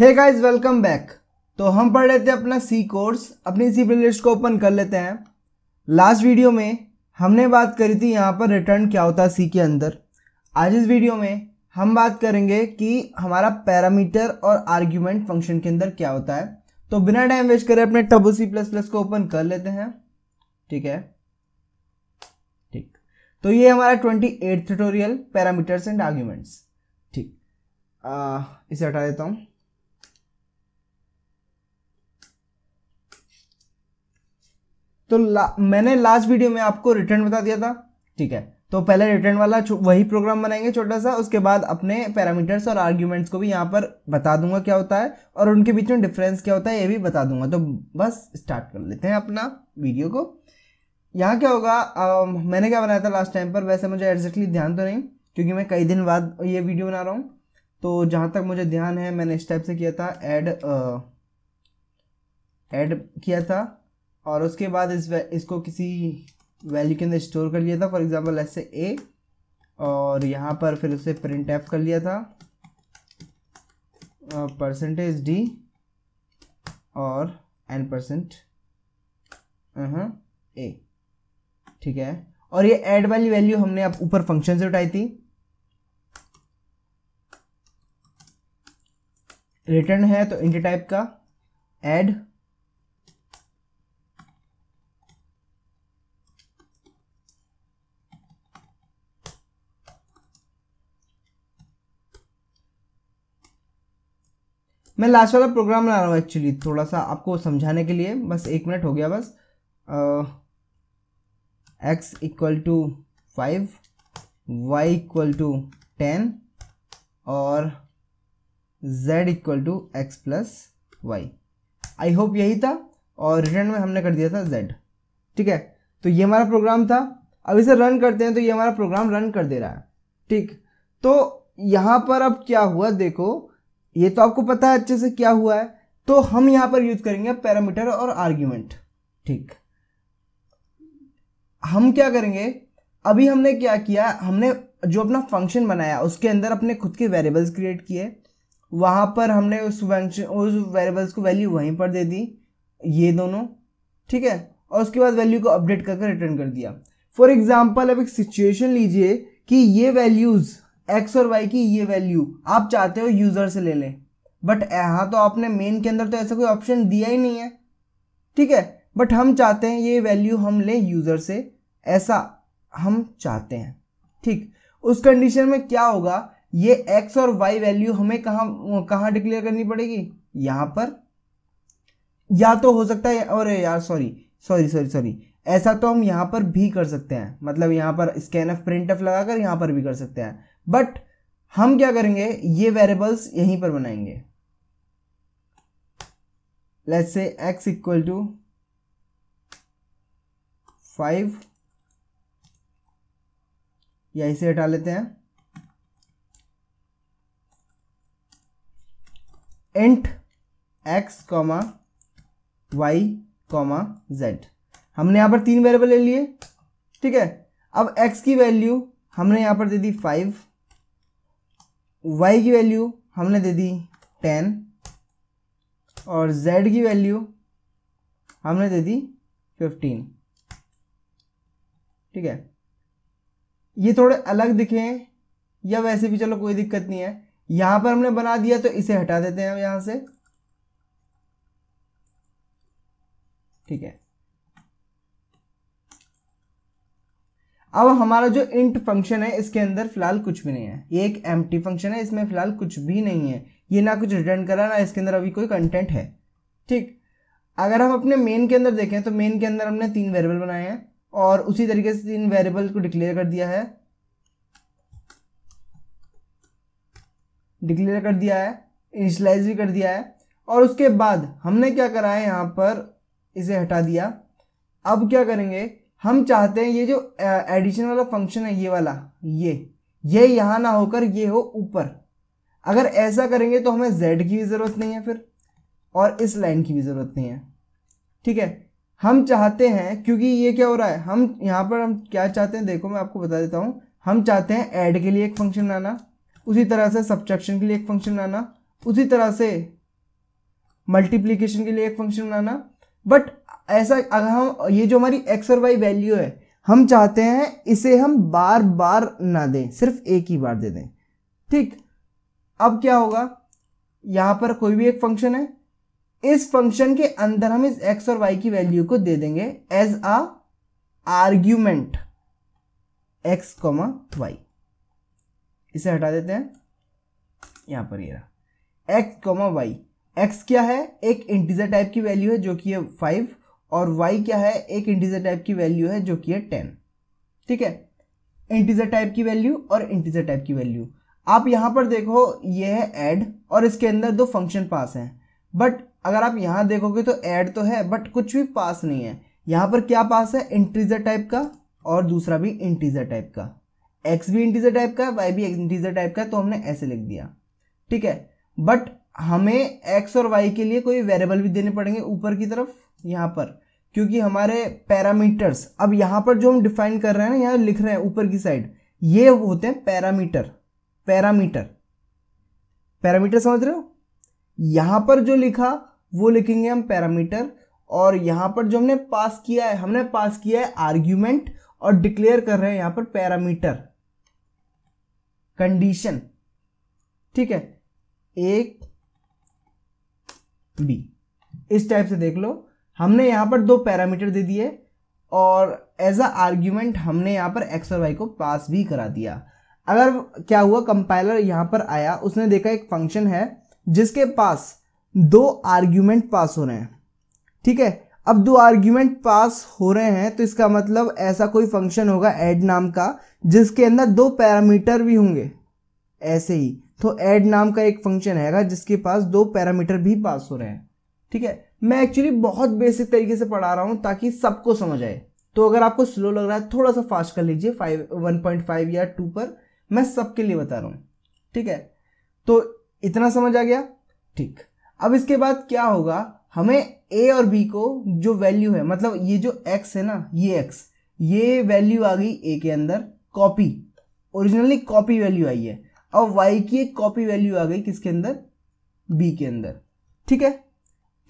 hey guys welcome back तो हम पढ़ रहे थे अपना सी कोर्स अपनी सी प्लेलिस्ट को ओपन कर लेते हैं लास्ट वीडियो में हमने बात करी थी यहाँ पर रिटर्न क्या होता है सी के अंदर आज इस वीडियो में हम बात करेंगे कि हमारा पैरामीटर और आर्ग्यूमेंट फंक्शन के अंदर क्या होता है तो बिना टाइम वेस्ट करें अपने टबो सी प्लस प्लस को ओपन कर लेते हैं ठीक है ठीक तो ये हमारा twenty eight tutorial parameters and arguments ठीक इसे हटा देता हूँ तो ला, मैंने लास्ट वीडियो में आपको रिटर्न बता दिया था ठीक है तो पहले रिटर्न वाला वही प्रोग्राम बनाएंगे छोटा सा उसके बाद अपने पैरामीटर्स और आर्ग्यूमेंट्स को भी यहाँ पर बता दूंगा क्या होता है और उनके बीच में डिफरेंस क्या होता है ये भी बता दूंगा तो बस स्टार्ट कर लेते हैं अपना वीडियो को यहाँ क्या होगा आ, मैंने क्या बनाया था लास्ट टाइम पर वैसे मुझे एग्जैक्टली ध्यान तो नहीं क्योंकि मैं कई दिन बाद ये वीडियो बना रहा हूँ तो जहाँ तक मुझे ध्यान है मैंने इस टाइप से किया था एड एड किया था और उसके बाद इस इसको किसी वैल्यू के अंदर स्टोर कर लिया था फॉर एग्जांपल ऐसे ए और यहाँ पर फिर उसे प्रिंट एफ कर लिया था परसेंटेज डी और एन परसेंट ए ठीक है और ये ऐड वाली वैल्यू हमने अब ऊपर फंक्शन से उठाई थी रिटर्न है तो इंट टाइप का एड मैं लास्ट वाला प्रोग्राम बना रहा हूँ एक्चुअली थोड़ा सा आपको समझाने के लिए बस एक मिनट हो गया बस X equal to five Y equal to ten और Z equal to X plus Y I hope यही था और रिटर्न में हमने कर दिया था जेड ठीक है तो ये हमारा प्रोग्राम था अब इसे रन करते हैं तो ये हमारा प्रोग्राम रन कर दे रहा है ठीक तो यहाँ पर अब क्या हुआ देखो ये तो आपको पता है अच्छे से क्या हुआ है तो हम यहां पर यूज करेंगे पैरामीटर और आर्ग्यूमेंट ठीक हम क्या करेंगे अभी हमने क्या किया हमने जो अपना फंक्शन बनाया उसके अंदर अपने खुद के वेरिएबल्स क्रिएट किए वहां पर हमने उस फंक्शन उस वेरिएबल्स को वैल्यू वहीं पर दे दी ये दोनों ठीक है और उसके बाद वैल्यू को अपडेट करके रिटर्न कर दिया फॉर एग्जाम्पल अब एक सिचुएशन लीजिए कि ये वैल्यूज़ एक्स और वाई की ये वैल्यू आप चाहते हो यूज़र से ले लें बट यहाँ तो आपने मेन के अंदर तो ऐसा कोई ऑप्शन दिया ही नहीं है ठीक है बट हम चाहते हैं ये वैल्यू हम लें यूज़र से ऐसा हम चाहते हैं ठीक उस कंडीशन में क्या होगा ये एक्स और वाई वैल्यू हमें कहाँ कहाँ डिक्लेयर करनी पड़ेगी यहाँ पर या तो हो सकता है और यार सॉरी सॉरी सॉरी सॉरी ऐसा तो हम यहाँ पर भी कर सकते हैं मतलब यहाँ पर स्कैन एफ प्रिंट एफ लगाकर यहाँ पर भी कर सकते हैं बट हम क्या करेंगे ये वेरिएबल्स यहीं पर बनाएंगे let's say x equal to five या इसे हटा लेते हैं int x comma Y comma Z हमने यहां पर तीन वेरिएबल ले लिए ठीक है अब x की वैल्यू हमने यहां पर दे दी फाइव वाई की वैल्यू हमने दे दी टेन और जेड की वैल्यू हमने दे दी फिफ्टीन ठीक है ये थोड़े अलग दिखे या वैसे भी चलो कोई दिक्कत नहीं है यहां पर हमने बना दिया तो इसे हटा देते हैं हम यहां से ठीक है अब हमारा जो इंट फंक्शन है इसके अंदर फिलहाल कुछ भी नहीं है ये एक एम फंक्शन है इसमें फिलहाल कुछ भी नहीं है ये ना कुछ रिटर्न करा ना इसके अंदर अभी कोई कंटेंट है ठीक अगर हम अपने मेन के अंदर देखें तो मेन के अंदर हमने तीन वेरिएबल बनाए हैं और उसी तरीके से तीन वेरिएबल को डिक्लेयर कर दिया है डिक्लेयर कर दिया है इनिशलाइज भी कर दिया है और उसके बाद हमने क्या करा है यहाँ पर इसे हटा दिया अब क्या करेंगे हम चाहते हैं ये जो एडिशन वाला फंक्शन है ये वाला ये ये यहाँ ना होकर ये हो ऊपर अगर ऐसा करेंगे तो हमें जेड की भी ज़रूरत नहीं है फिर और इस लाइन की भी ज़रूरत नहीं है ठीक है हम चाहते हैं क्योंकि ये क्या हो रहा है हम यहाँ पर हम क्या चाहते हैं देखो मैं आपको बता देता हूँ हम चाहते हैं ऐड के लिए एक फंक्शन लाना उसी तरह से सब्ट्रैक्शन के लिए एक फंक्शन लाना उसी तरह से मल्टीप्लीकेशन के लिए एक फंक्शन लाना बट ऐसा अगर हम ये जो हमारी एक्स और वाई वैल्यू है हम चाहते हैं इसे हम बार बार ना दें सिर्फ एक ही बार दे दें ठीक अब क्या होगा यहाँ पर कोई भी एक फंक्शन है इस फंक्शन के अंदर हम इस एक्स और वाई की वैल्यू को दे देंगे as a argument X comma Y इसे हटा देते हैं यहां पर ये रहा एक्स कॉमा वाई एक्स क्या है एक इंटीजर टाइप की वैल्यू है जो कि है फाइव और वाई क्या है एक इंटीजर टाइप की वैल्यू है जो कि है टेन ठीक है इंटीजर टाइप की वैल्यू और इंटीजर टाइप की वैल्यू आप यहाँ पर देखो ये है ऐड और इसके अंदर दो फंक्शन पास हैं बट अगर आप यहाँ देखोगे तो ऐड तो है बट कुछ भी पास नहीं है यहां पर क्या पास है इंटीजर टाइप का और दूसरा भी इंटीजर टाइप का एक्स भी इंटीजर टाइप का वाई भी इंटीजर टाइप का तो हमने ऐसे लिख दिया ठीक है बट हमें एक्स और वाई के लिए कोई वेरिएबल भी देने पड़ेंगे ऊपर की तरफ यहाँ पर क्योंकि हमारे पैरामीटर्स अब यहाँ पर जो हम डिफाइन कर रहे हैं ना यहाँ लिख रहे हैं ऊपर की साइड ये होते हैं पैरामीटर पैरामीटर पैरामीटर समझ रहे हो यहाँ पर जो लिखा वो लिखेंगे हम पैरामीटर और यहाँ पर जो हमने पास किया है हमने पास किया है आर्ग्यूमेंट और डिक्लेयर कर रहे हैं यहाँ पर पैरामीटर कंडीशन ठीक है एक बी इस टाइप से देख लो हमने यहाँ पर दो पैरामीटर दे दिए और एज अ आर्ग्यूमेंट हमने यहाँ पर एक्स और वाई को पास भी करा दिया अगर क्या हुआ कंपाइलर यहाँ पर आया उसने देखा एक फंक्शन है जिसके पास दो आर्ग्यूमेंट पास हो रहे हैं ठीक है अब दो आर्ग्यूमेंट पास हो रहे हैं तो इसका मतलब ऐसा कोई फंक्शन होगा एड नाम का जिसके अंदर दो पैरामीटर भी होंगे ऐसे ही तो ऐड नाम का एक फंक्शन हैगा जिसके पास दो पैरामीटर भी पास हो रहे हैं ठीक है मैं एक्चुअली बहुत बेसिक तरीके से पढ़ा रहा हूँ ताकि सबको समझ आए तो अगर आपको स्लो लग रहा है थोड़ा सा फास्ट कर लीजिए फाइव वन पॉइंट फाइव या टू पर मैं सबके लिए बता रहा हूँ ठीक है तो इतना समझ आ गया ठीक अब इसके बाद क्या होगा हमें ए और बी को जो वैल्यू है मतलब ये जो एक्स है ना ये एक्स ये वैल्यू आ गई ए के अंदर कॉपी ओरिजिनली कॉपी वैल्यू आई है अब वाई की एक कॉपी वैल्यू आ गई किसके अंदर बी के अंदर ठीक है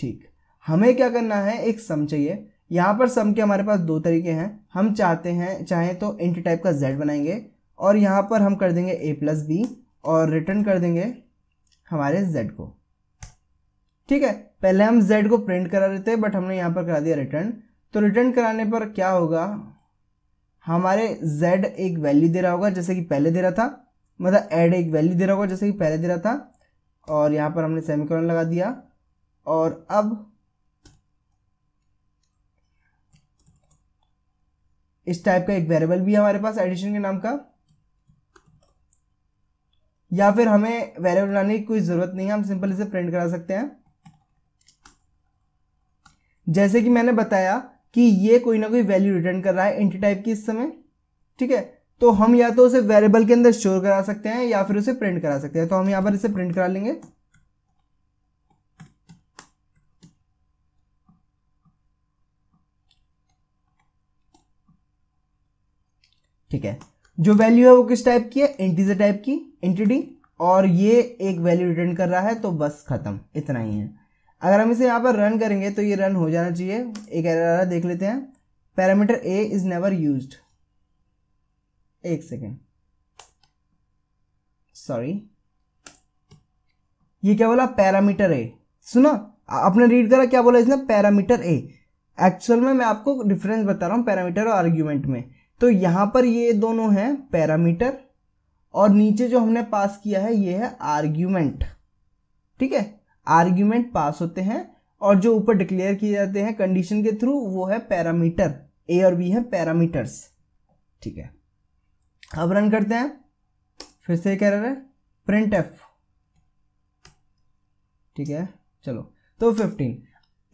ठीक हमें क्या करना है एक सम चाहिए यहाँ पर सम के हमारे पास दो तरीके हैं हम चाहते हैं चाहे तो इंट टाइप का जेड बनाएंगे और यहाँ पर हम कर देंगे ए प्लस बी और रिटर्न कर देंगे हमारे जेड को ठीक है पहले हम जेड को प्रिंट करा रहे थे बट हमने यहाँ पर करा दिया रिटर्न तो रिटर्न कराने पर क्या होगा हमारे जेड एक वैल्यू दे रहा होगा जैसे कि पहले दे रहा था मतलब ऐड एक वैल्यू दे रहा होगा जैसे कि पहले दे रहा था और यहाँ पर हमने कॉलन लगा दिया और अब इस टाइप का एक वेरिएबल भी है हमारे पास एडिशन के नाम का या फिर हमें वेरिएबल बनाने की कोई ज़रूरत नहीं है हम सिंपल इसे प्रिंट करा सकते हैं जैसे कि मैंने बताया कि ये कोई ना कोई वैल्यू रिटर्न कर रहा है इंट टाइप की इस समय ठीक है तो हम या तो उसे वेरिएबल के अंदर स्टोर करा सकते हैं या फिर उसे प्रिंट करा सकते हैं तो हम यहां पर इसे प्रिंट करा लेंगे ठीक है जो वैल्यू है वो किस टाइप की है इंटीजर टाइप की इंटीडी और ये एक वैल्यू रिटर्न कर रहा है तो बस खत्म इतना ही है अगर हम इसे यहाँ पर रन करेंगे तो ये रन हो जाना चाहिए एक एरर देख लेते हैं parameter A is never used एक सेकेंड सॉरी ये क्या बोला पैरामीटर ए सुना आपने रीड करा क्या बोला इसने पैरामीटर ए एक्चुअल में मैं आपको डिफरेंस बता रहा हूँ पैरामीटर और आर्ग्यूमेंट में तो यहाँ पर ये दोनों हैं पैरामीटर और नीचे जो हमने पास किया है ये है आर्ग्यूमेंट ठीक है आर्ग्यूमेंट पास होते हैं और जो ऊपर डिक्लेयर किए जाते हैं कंडीशन के थ्रू वो है पैरामीटर ए और बी है पैरामीटर्स ठीक है अब रन करते हैं फिर से कह रहा है प्रिंट एफ ठीक है चलो तो फिफ्टीन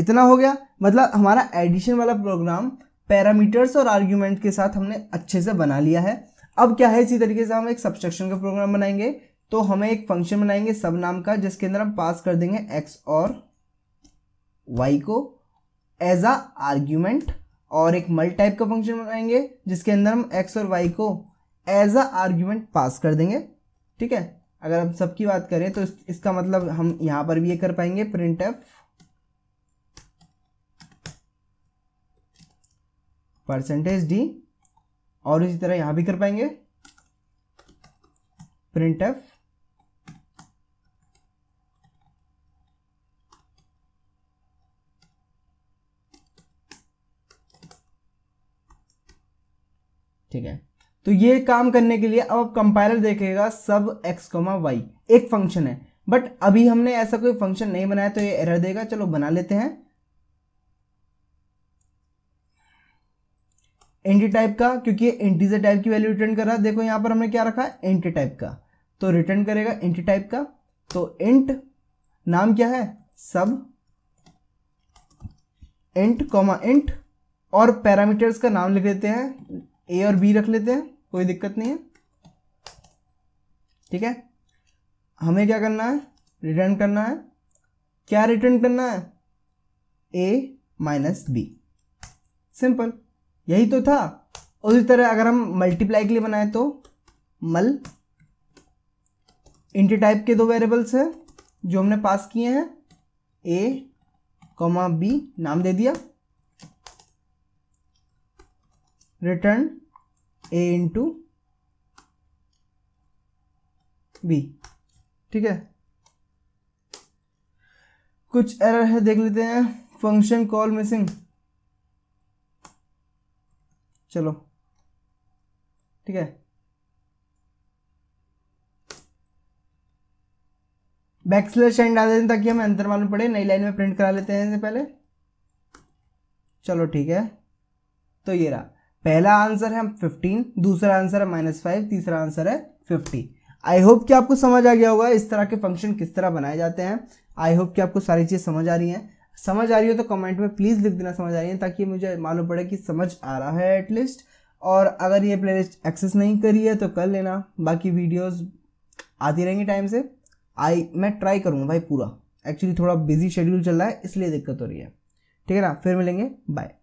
इतना हो गया मतलब हमारा एडिशन वाला प्रोग्राम पैरामीटर्स और आर्ग्यूमेंट के साथ हमने अच्छे से बना लिया है अब क्या है इसी तरीके से हम एक सब्सट्रक्शन का प्रोग्राम बनाएंगे तो हमें एक फंक्शन बनाएंगे सब नाम का जिसके अंदर हम पास कर देंगे एक्स और वाई को एज अ आर्ग्यूमेंट और एक मल्टाइप टाइप का फंक्शन बनाएंगे जिसके अंदर हम एक्स और वाई को एज अ आर्ग्यूमेंट पास कर देंगे ठीक है अगर हम सबकी बात करें तो इस, इसका मतलब हम यहां पर भी ये कर पाएंगे प्रिंट एफ परसेंटेज डी और इसी तरह यहां भी कर पाएंगे प्रिंट एफ तो ये काम करने के लिए अब आप देखेगा सब एक्स कोमा वाई एक फंक्शन है बट अभी हमने ऐसा कोई फंक्शन नहीं बनाया तो ये एरर देगा चलो बना लेते हैं एंटी टाइप का क्योंकि ये इंटीजर टाइप की वैल्यू रिटर्न कर रहा है देखो यहां पर हमने क्या रखा है एंटी टाइप का तो रिटर्न करेगा एंटी टाइप का तो इंट नाम क्या है सब इंट कॉमा इंट और पैरामीटर्स का नाम लिख देते हैं ए और बी रख लेते हैं कोई दिक्कत नहीं है ठीक है हमें क्या करना है रिटर्न करना है क्या रिटर्न करना है ए माइनस बी सिंपल यही तो था उसी तरह अगर हम मल्टीप्लाई के लिए बनाए तो मल इंटर टाइप के दो वेरिएबल्स हैं जो हमने पास किए हैं ए कॉमा बी नाम दे दिया return a इंटू बी ठीक है कुछ एरर है देख लेते हैं फंक्शन कॉल मिसिंग चलो ठीक है बैक्सलर शाइन डाल देते हैं ताकि हमें अंतर मालूम पड़े नई लाइन में प्रिंट करा लेते हैं इससे पहले चलो ठीक है तो ये रहा पहला आंसर है फिफ्टीन दूसरा आंसर है माइनस फाइव तीसरा आंसर है फिफ्टी आई होप कि आपको समझ आ गया होगा इस तरह के फंक्शन किस तरह बनाए जाते हैं आई होप कि आपको सारी चीज़ समझ आ रही है समझ आ रही हो तो कमेंट में प्लीज़ लिख देना समझ आ रही है ताकि मुझे मालूम पड़े कि समझ आ रहा है एटलीस्ट और अगर ये प्लेलिस्ट एक्सेस नहीं करी है तो कर लेना बाकी वीडियोज आती रहेंगी टाइम से आई मैं ट्राई करूँगा भाई पूरा एक्चुअली थोड़ा बिजी शेड्यूल चल रहा है इसलिए दिक्कत हो रही है ठीक है ना फिर मिलेंगे बाय